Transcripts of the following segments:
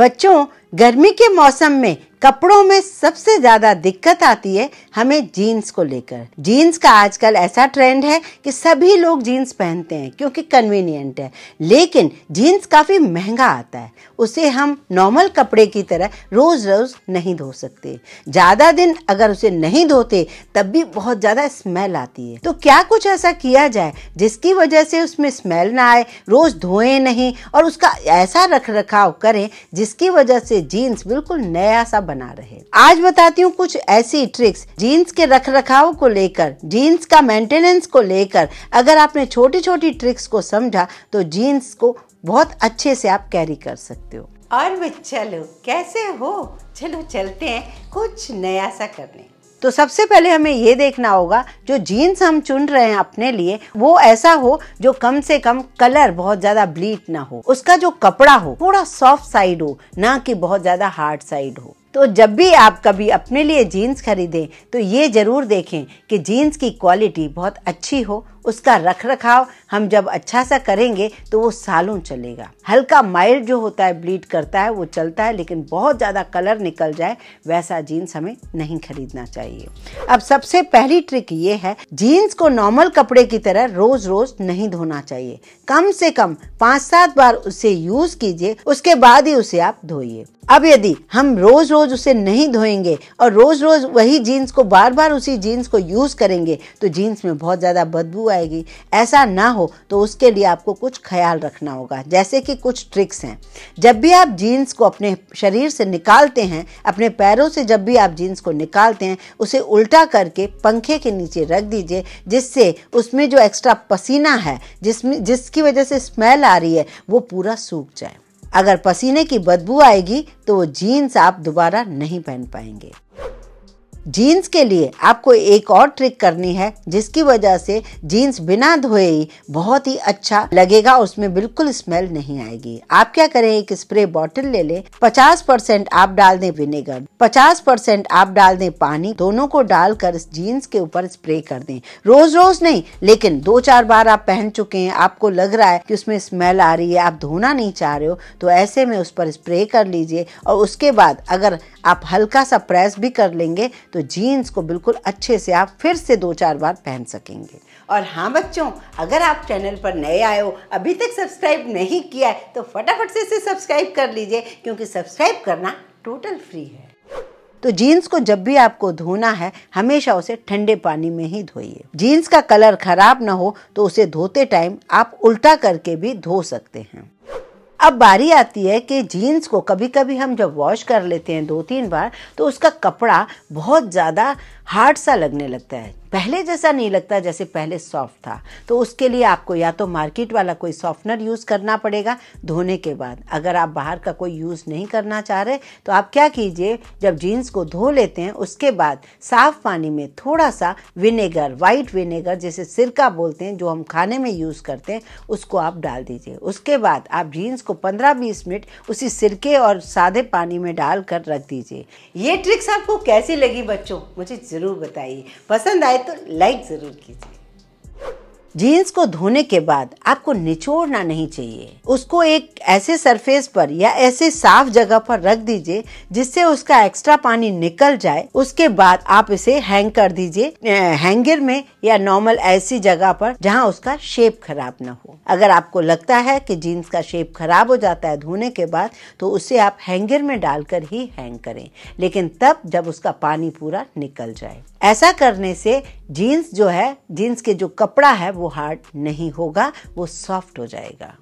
बच्चों गर्मी के मौसम में कपड़ों में सबसे ज़्यादा दिक्कत आती है हमें जीन्स को लेकर जीन्स का आजकल ऐसा ट्रेंड है कि सभी लोग जीन्स पहनते हैं क्योंकि कन्वीनियंट है लेकिन जीन्स काफ़ी महंगा आता है उसे हम नॉर्मल कपड़े की तरह रोज़ रोज़ नहीं धो सकते ज़्यादा दिन अगर उसे नहीं धोते तब भी बहुत ज़्यादा स्मेल आती है तो क्या कुछ ऐसा किया जाए जिसकी वजह से उसमें स्मेल ना आए रोज़ धोए नहीं और उसका ऐसा रख रखाव करें जिसकी वजह से जीन्स बिल्कुल नया सा बना रहे आज बताती हूँ कुछ ऐसी ट्रिक्स जीन्स के रख रखाव को लेकर जीन्स का मेंटेनेंस को लेकर अगर आपने छोटी छोटी ट्रिक्स को समझा तो जीन्स को बहुत अच्छे से आप कैरी कर सकते हो और चलो कैसे हो चलो चलते हैं कुछ नया सा करने तो सबसे पहले हमें ये देखना होगा जो जीन्स हम चुन रहे हैं अपने लिए वो ऐसा हो जो कम से कम कलर बहुत ज़्यादा ब्लीट ना हो उसका जो कपड़ा हो थोड़ा सॉफ्ट साइड हो ना कि बहुत ज़्यादा हार्ड साइड हो तो जब भी आप कभी अपने लिए जीन्स खरीदें तो ये ज़रूर देखें कि जीन्स की क्वालिटी बहुत अच्छी हो उसका रख रखाव हम जब अच्छा सा करेंगे तो वो सालों चलेगा हल्का माइल्ड जो होता है ब्लीड करता है वो चलता है लेकिन बहुत ज़्यादा कलर निकल जाए वैसा जीन्स हमें नहीं खरीदना चाहिए अब सबसे पहली ट्रिक ये है जीन्स को नॉर्मल कपड़े की तरह रोज़ रोज़ नहीं धोना चाहिए कम से कम पाँच सात बार उसे यूज़ कीजिए उसके बाद ही उसे आप धोइए अब यदि हम रोज़ रोज़ उसे नहीं धोएंगे और रोज़ रोज़ वही जीन्स को बार बार उसी जीन्स को यूज़ करेंगे तो जीन्स में बहुत ज़्यादा बदबू आएगी ऐसा ना हो तो उसके लिए आपको कुछ ख्याल रखना होगा जैसे कि कुछ ट्रिक्स हैं जब भी आप जीन्स को अपने शरीर से निकालते हैं अपने पैरों से जब भी आप जीन्स को निकालते हैं उसे उल्टा करके पंखे के नीचे रख दीजिए जिससे उसमें जो एक्स्ट्रा पसीना है जिसमें जिसकी वजह से स्मेल आ रही है वो पूरा सूख जाए अगर पसीने की बदबू आएगी तो वो जीन्स आप दोबारा नहीं पहन पाएंगे जीन्स के लिए आपको एक और ट्रिक करनी है जिसकी वजह से जीन्स बिना धोए ही बहुत ही अच्छा लगेगा उसमें बिल्कुल स्मेल नहीं आएगी आप क्या करें एक स्प्रे बॉटल ले ले 50 परसेंट आप डाल दें विनेगर 50 परसेंट आप डाल दें पानी दोनों को डालकर जीन्स के ऊपर स्प्रे कर दें रोज रोज नहीं लेकिन दो चार बार आप पहन चुके हैं आपको लग रहा है कि उसमें स्मेल आ रही है आप धोना नहीं चाह रहे हो तो ऐसे में उस पर स्प्रे कर लीजिए और उसके बाद अगर आप हल्का सा प्रेस भी कर लेंगे तो जीन्स को बिल्कुल अच्छे से आप फिर से दो चार बार पहन सकेंगे और हाँ बच्चों अगर आप चैनल पर नए आए हो अभी तक सब्सक्राइब नहीं किया है तो फटाफट से इसे सब्सक्राइब कर लीजिए क्योंकि सब्सक्राइब करना टोटल फ्री है तो जीन्स को जब भी आपको धोना है हमेशा उसे ठंडे पानी में ही धोइए जीन्स का कलर खराब ना हो तो उसे धोते टाइम आप उल्टा करके भी धो सकते हैं अब बारी आती है कि जीन्स को कभी कभी हम जब वॉश कर लेते हैं दो तीन बार तो उसका कपड़ा बहुत ज़्यादा हार्ड सा लगने लगता है पहले जैसा नहीं लगता जैसे पहले सॉफ्ट था तो उसके लिए आपको या तो मार्केट वाला कोई सॉफ्टनर यूज़ करना पड़ेगा धोने के बाद अगर आप बाहर का कोई यूज़ नहीं करना चाह रहे तो आप क्या कीजिए जब जीन्स को धो लेते हैं उसके बाद साफ पानी में थोड़ा सा विनेगर वाइट विनेगर जैसे सिरका बोलते हैं जो हम खाने में यूज़ करते हैं उसको आप डाल दीजिए उसके बाद आप जीन्स को पंद्रह बीस मिनट उसी सिरके और सादे पानी में डाल कर रख दीजिए ये ट्रिक्स आपको कैसी लगी बच्चों मुझे ज़रूर बताइए पसंद आए तो लाइक ज़रूर कीजिए जीन्स को धोने के बाद आपको निचोड़ना नहीं चाहिए उसको एक ऐसे सरफेस पर या ऐसे साफ जगह पर रख दीजिए जिससे उसका एक्स्ट्रा पानी निकल जाए उसके बाद आप इसे हैंग कर दीजिए हैंगर में या नॉर्मल ऐसी जगह पर जहां उसका शेप खराब ना हो अगर आपको लगता है कि जीन्स का शेप खराब हो जाता है धोने के बाद तो उसे आप हैंगर में डालकर ही हैंग करें लेकिन तब जब उसका पानी पूरा निकल जाए ऐसा करने से जीन्स जो है जीन्स के जो कपड़ा है वो हार्ड नहीं होगा वो सॉफ्ट हो जाएगा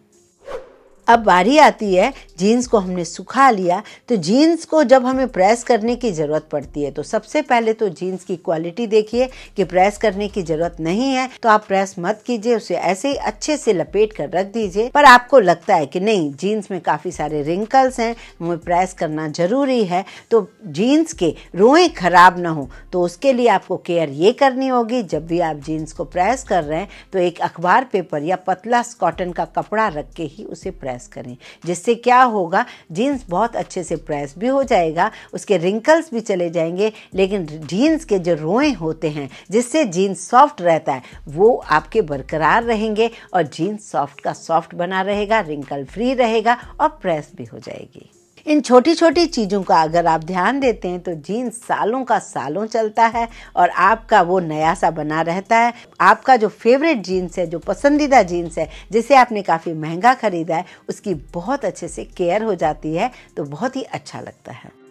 अब बारी आती है जीन्स को हमने सुखा लिया तो जीन्स को जब हमें प्रेस करने की ज़रूरत पड़ती है तो सबसे पहले तो जीन्स की क्वालिटी देखिए कि प्रेस करने की ज़रूरत नहीं है तो आप प्रेस मत कीजिए उसे ऐसे ही अच्छे से लपेट कर रख दीजिए पर आपको लगता है कि नहीं जीन्स में काफ़ी सारे रिंकल्स हैं हमें प्रेस करना ज़रूरी है तो जीन्स के रोएँ ख़राब ना हो तो उसके लिए आपको केयर ये करनी होगी जब भी आप जीन्स को प्रेस कर रहे हैं तो एक अखबार पेपर या पतला कॉटन का कपड़ा रख के ही उसे प्रेस प्रेस करें जिससे क्या होगा जीन्स बहुत अच्छे से प्रेस भी हो जाएगा उसके रिंकल्स भी चले जाएंगे लेकिन जीन्स के जो रोएं होते हैं जिससे जीन्स सॉफ्ट रहता है वो आपके बरकरार रहेंगे और जीन्स सॉफ्ट का सॉफ्ट बना रहेगा रिंकल फ्री रहेगा और प्रेस भी हो जाएगी इन छोटी छोटी चीज़ों का अगर आप ध्यान देते हैं तो जीन सालों का सालों चलता है और आपका वो नया सा बना रहता है आपका जो फेवरेट जीन्स है जो पसंदीदा जीन्स है जिसे आपने काफ़ी महंगा ख़रीदा है उसकी बहुत अच्छे से केयर हो जाती है तो बहुत ही अच्छा लगता है